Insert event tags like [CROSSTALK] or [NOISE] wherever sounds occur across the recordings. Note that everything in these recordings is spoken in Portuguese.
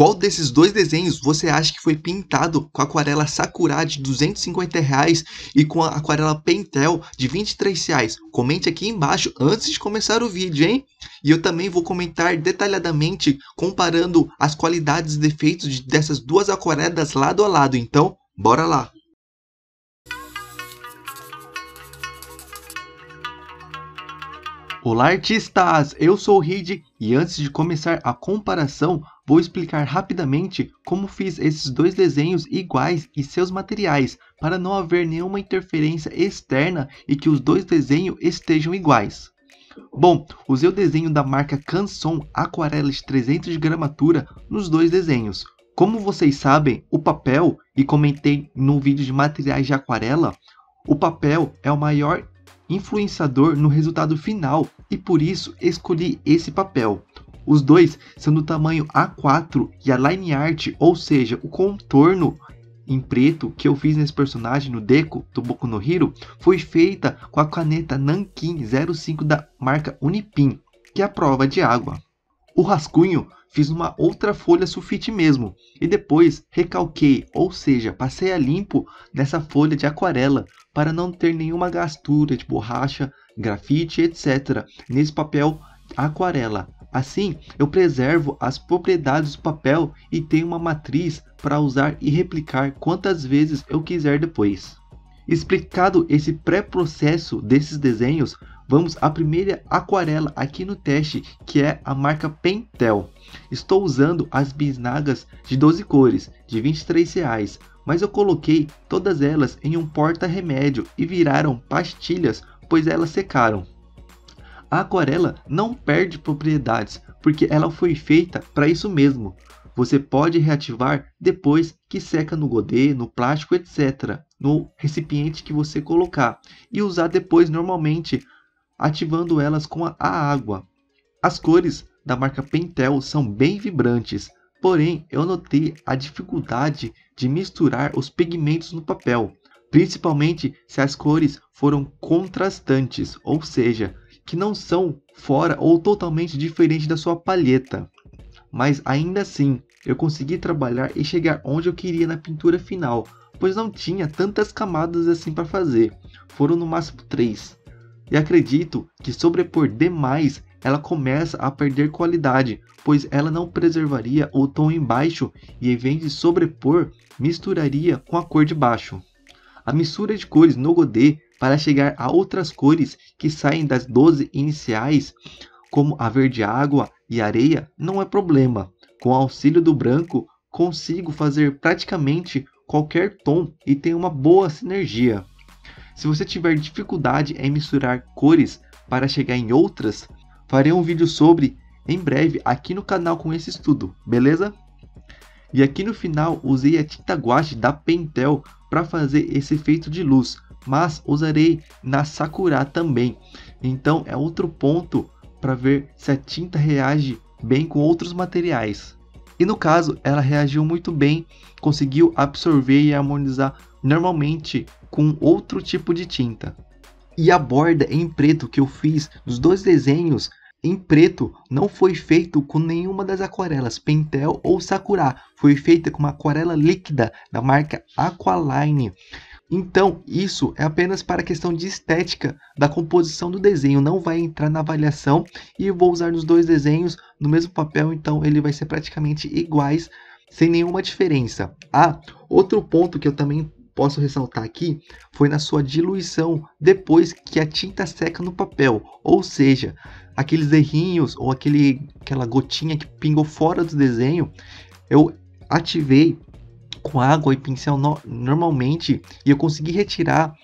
Qual desses dois desenhos você acha que foi pintado com aquarela Sakura de 250 reais e com a aquarela Pentel de 23 reais? Comente aqui embaixo antes de começar o vídeo, hein? E eu também vou comentar detalhadamente comparando as qualidades e defeitos dessas duas aquarelas lado a lado, então bora lá! Olá artistas, eu sou o Reed e antes de começar a comparação, Vou explicar rapidamente como fiz esses dois desenhos iguais e seus materiais, para não haver nenhuma interferência externa e que os dois desenhos estejam iguais. Bom, usei o desenho da marca Canson Aquarela de 300 de gramatura nos dois desenhos. Como vocês sabem, o papel, e comentei no vídeo de materiais de aquarela, o papel é o maior influenciador no resultado final e por isso escolhi esse papel. Os dois são do tamanho A4 e a line art, ou seja, o contorno em preto que eu fiz nesse personagem no Deco do Boku no Hero foi feita com a caneta Nankin 05 da marca Unipin, que é a prova de água. O rascunho fiz uma outra folha sulfite mesmo e depois recalquei, ou seja, passei a limpo nessa folha de aquarela para não ter nenhuma gastura de borracha, grafite, etc. nesse papel aquarela. Assim, eu preservo as propriedades do papel e tenho uma matriz para usar e replicar quantas vezes eu quiser depois. Explicado esse pré-processo desses desenhos, vamos à primeira aquarela aqui no teste, que é a marca Pentel. Estou usando as bisnagas de 12 cores, de R$ 23, reais, mas eu coloquei todas elas em um porta-remédio e viraram pastilhas, pois elas secaram. A aquarela não perde propriedades, porque ela foi feita para isso mesmo. Você pode reativar depois que seca no godê, no plástico, etc. No recipiente que você colocar e usar depois normalmente, ativando elas com a água. As cores da marca Pentel são bem vibrantes, porém eu notei a dificuldade de misturar os pigmentos no papel, principalmente se as cores foram contrastantes, ou seja, que não são fora ou totalmente diferentes da sua palheta. Mas ainda assim, eu consegui trabalhar e chegar onde eu queria na pintura final, pois não tinha tantas camadas assim para fazer, foram no máximo três. E acredito que sobrepor demais ela começa a perder qualidade, pois ela não preservaria o tom embaixo e em vez de sobrepor, misturaria com a cor de baixo. A mistura de cores no Godet para chegar a outras cores que saem das 12 iniciais, como a verde água e areia, não é problema. Com auxílio do branco, consigo fazer praticamente qualquer tom e tem uma boa sinergia. Se você tiver dificuldade em misturar cores para chegar em outras, farei um vídeo sobre em breve aqui no canal com esse estudo, beleza? E aqui no final usei a tinta guache da Pentel para fazer esse efeito de luz, mas usarei na Sakura também. Então é outro ponto para ver se a tinta reage bem com outros materiais. E no caso, ela reagiu muito bem, conseguiu absorver e harmonizar normalmente com outro tipo de tinta. E a borda em preto que eu fiz nos dois desenhos em preto não foi feito com nenhuma das aquarelas Pentel ou Sakura, foi feita com uma aquarela líquida da marca Aqualine. Então, isso é apenas para questão de estética da composição do desenho, não vai entrar na avaliação e vou usar nos dois desenhos no mesmo papel, então ele vai ser praticamente iguais, sem nenhuma diferença. Ah, outro ponto que eu também posso ressaltar aqui foi na sua diluição depois que a tinta seca no papel, ou seja, aqueles errinhos ou aquele, aquela gotinha que pingou fora do desenho, eu ativei com água e pincel no, normalmente e eu consegui retirar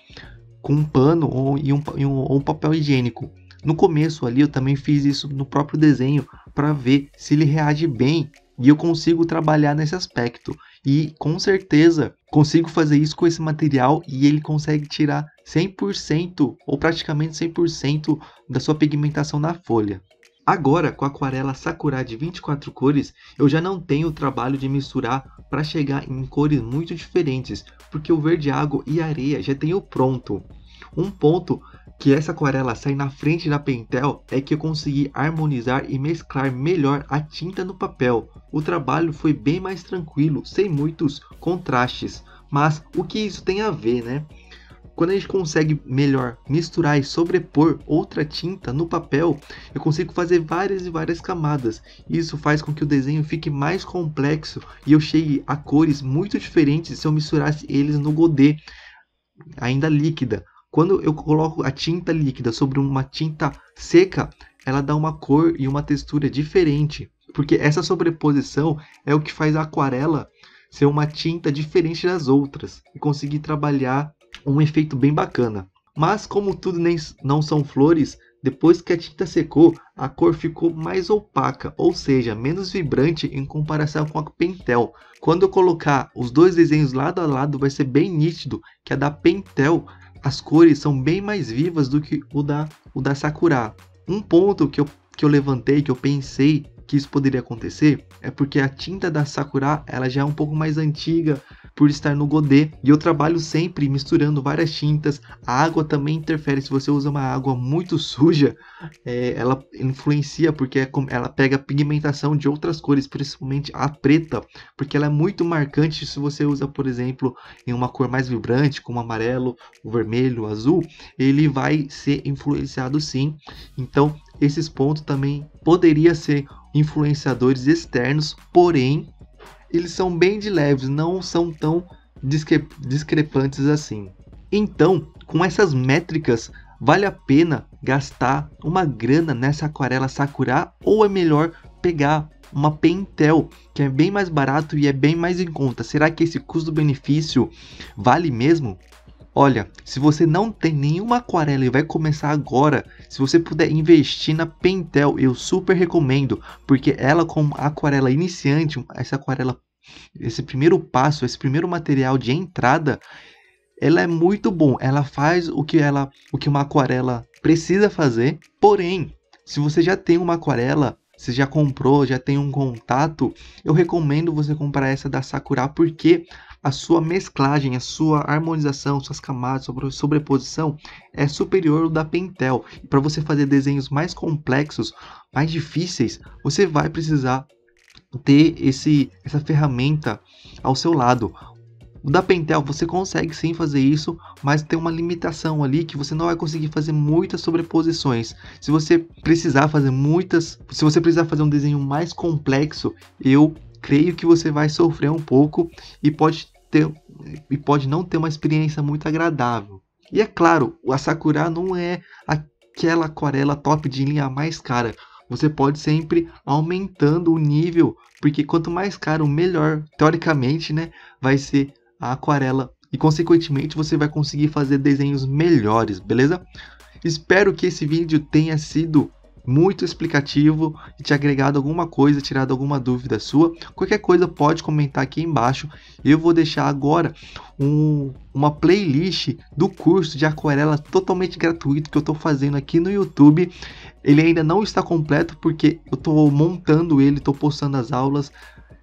com um pano ou, e um, e um, ou um papel higiênico. No começo ali eu também fiz isso no próprio desenho para ver se ele reage bem e eu consigo trabalhar nesse aspecto. E com certeza consigo fazer isso com esse material e ele consegue tirar 100% ou praticamente 100% da sua pigmentação na folha. Agora, com a aquarela Sakura de 24 cores, eu já não tenho o trabalho de misturar para chegar em cores muito diferentes, porque o verde água e areia já tenho pronto. Um ponto que essa aquarela sai na frente da Pentel é que eu consegui harmonizar e mesclar melhor a tinta no papel. O trabalho foi bem mais tranquilo, sem muitos contrastes. Mas o que isso tem a ver, né? Quando a gente consegue melhor misturar e sobrepor outra tinta no papel, eu consigo fazer várias e várias camadas. Isso faz com que o desenho fique mais complexo e eu chegue a cores muito diferentes se eu misturasse eles no godê, ainda líquida. Quando eu coloco a tinta líquida sobre uma tinta seca, ela dá uma cor e uma textura diferente, porque essa sobreposição é o que faz a aquarela ser uma tinta diferente das outras e conseguir trabalhar um efeito bem bacana. Mas como tudo nem, não são flores, depois que a tinta secou, a cor ficou mais opaca, ou seja, menos vibrante em comparação com a Pentel. Quando eu colocar os dois desenhos lado a lado, vai ser bem nítido que a da Pentel as cores são bem mais vivas do que o da, o da Sakura. Um ponto que eu, que eu levantei, que eu pensei que isso poderia acontecer, é porque a tinta da Sakura ela já é um pouco mais antiga, por estar no godê. E eu trabalho sempre misturando várias tintas. A água também interfere. Se você usa uma água muito [LAUGHS] suja, é, ela influencia porque é ela pega pigmentação de outras cores, principalmente a preta, porque ela é muito marcante se você usa, por exemplo, em uma cor mais vibrante, como amarelo, vermelho, azul, ele vai ser influenciado sim. Então, esses pontos também poderia ser influenciadores externos, porém eles são bem de leves, não são tão discre discrepantes assim. Então, com essas métricas, vale a pena gastar uma grana nessa aquarela Sakura ou é melhor pegar uma Pentel, que é bem mais barato e é bem mais em conta. Será que esse custo-benefício vale mesmo? Olha, se você não tem nenhuma aquarela e vai começar agora, se você puder investir na Pentel, eu super recomendo, porque ela como aquarela iniciante, essa aquarela esse primeiro passo, esse primeiro material de entrada, ela é muito bom. Ela faz o que ela, o que uma aquarela precisa fazer. Porém, se você já tem uma aquarela, se já comprou, já tem um contato, eu recomendo você comprar essa da Sakura porque a sua mesclagem, a sua harmonização, suas camadas, sua sobreposição é superior ao da Pentel. E para você fazer desenhos mais complexos, mais difíceis, você vai precisar ter esse, essa ferramenta ao seu lado. O da Pentel você consegue sim fazer isso, mas tem uma limitação ali que você não vai conseguir fazer muitas sobreposições. Se você precisar fazer muitas, se você precisar fazer um desenho mais complexo, eu creio que você vai sofrer um pouco e pode ter e pode não ter uma experiência muito agradável. E é claro, a Sakura não é aquela aquarela top de linha mais cara. Você pode sempre aumentando o nível, porque quanto mais caro, melhor, teoricamente, né, vai ser a aquarela e consequentemente você vai conseguir fazer desenhos melhores, beleza? Espero que esse vídeo tenha sido muito explicativo e te agregado alguma coisa, tirado alguma dúvida sua. Qualquer coisa pode comentar aqui embaixo. Eu vou deixar agora um, uma playlist do curso de aquarela totalmente gratuito que eu estou fazendo aqui no YouTube. Ele ainda não está completo porque eu estou montando ele, estou postando as aulas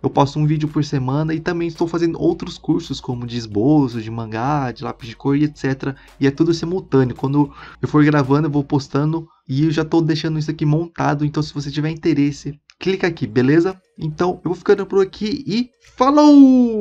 eu posto um vídeo por semana e também estou fazendo outros cursos como de esboço, de mangá, de lápis de cor e etc. E é tudo simultâneo. Quando eu for gravando, eu vou postando e eu já estou deixando isso aqui montado. Então, se você tiver interesse, clica aqui, beleza? Então, eu vou ficando por aqui e falou!